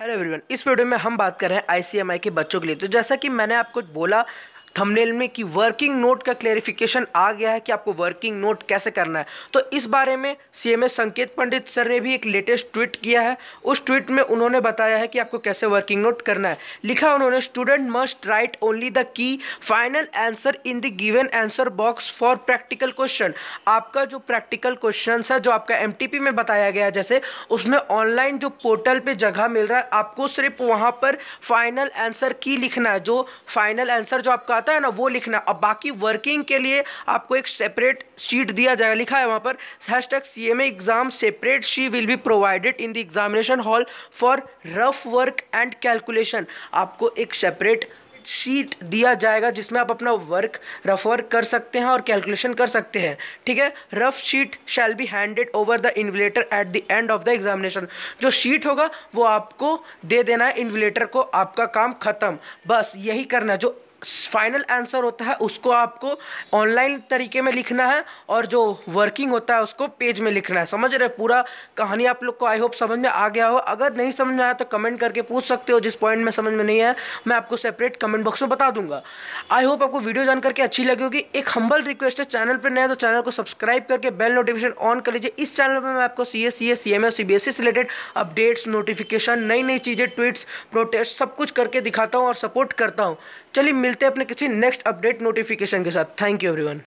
hello everyone इस video में हम बात कर रहे हैं आईसीएमआई के बच्चों के लिए तो जैसा कि मैंने आपको बोला थंबनेल में कि वर्किंग नोट का क्लेरिफिकेशन आ गया है कि आपको वर्किंग नोट कैसे करना है तो इस बारे में सीएमए संकेत पंडित सर ने भी एक लेटेस्ट ट्वीट किया है उस ट्वीट में उन्होंने बताया है कि आपको कैसे वर्किंग नोट करना है लिखा उन्होंने student must write only the key final answer in the given answer box for practical question आपका जो प्रैक्टिकल क्वेश्चन है जो आपका एम में बताया गया जैसे उसमें ऑनलाइन जो पोर्टल पर जगह मिल रहा है आपको सिर्फ वहाँ पर फाइनल आंसर की लिखना है जो फाइनल आंसर जो आपका आता है ना वो लिखना अब बाकी वर्किंग के लिए आपको एक सेपरेट शीट दिया जाएगा लिखा है वहाँ पर hashtag C M exam separate sheet will be provided in the examination hall for rough work and calculation आपको एक सेपरेट शीट दिया जाएगा जिसमें आप अपना वर्क रफ वर्क कर सकते हैं और कैलकुलेशन कर सकते हैं ठीक है rough sheet shall be handed over the invigilator at the end of the examination जो शीट होगा वो आपको दे देना है इन्विलेटर को आपका काम खत्म बस यही करना जो फाइनल आंसर होता है उसको आपको ऑनलाइन तरीके में लिखना है और जो वर्किंग होता है उसको पेज में लिखना है समझ रहे पूरा कहानी आप लोग को आई होप समझ में आ गया हो अगर नहीं समझ में आया तो कमेंट करके पूछ सकते हो जिस पॉइंट में समझ में नहीं आया मैं आपको सेपरेट कमेंट बॉक्स में बता दूंगा आई होप आपको वीडियो जान करके अच्छी लगी होगी एक हम्बल रिक्वेस्ट है चैनल पर नया तो चैनल को सब्सक्राइब करके बेल नोटिफिकेशन ऑन कर लीजिए इस चैनल पर मैं आपको C S C S C M C B S से रिलेटेड अपडेट्स नोटिफिकेशन नई नई चीज़ें ट्वीट्स प्रोटेस्ट सब कुछ करके दिखाता हूँ और सपोर्ट करता हूँ चलिए मिलते हैं अपने किसी नेक्स्ट अपडेट नोटिफिकेशन के साथ थैंक यू एवरीवन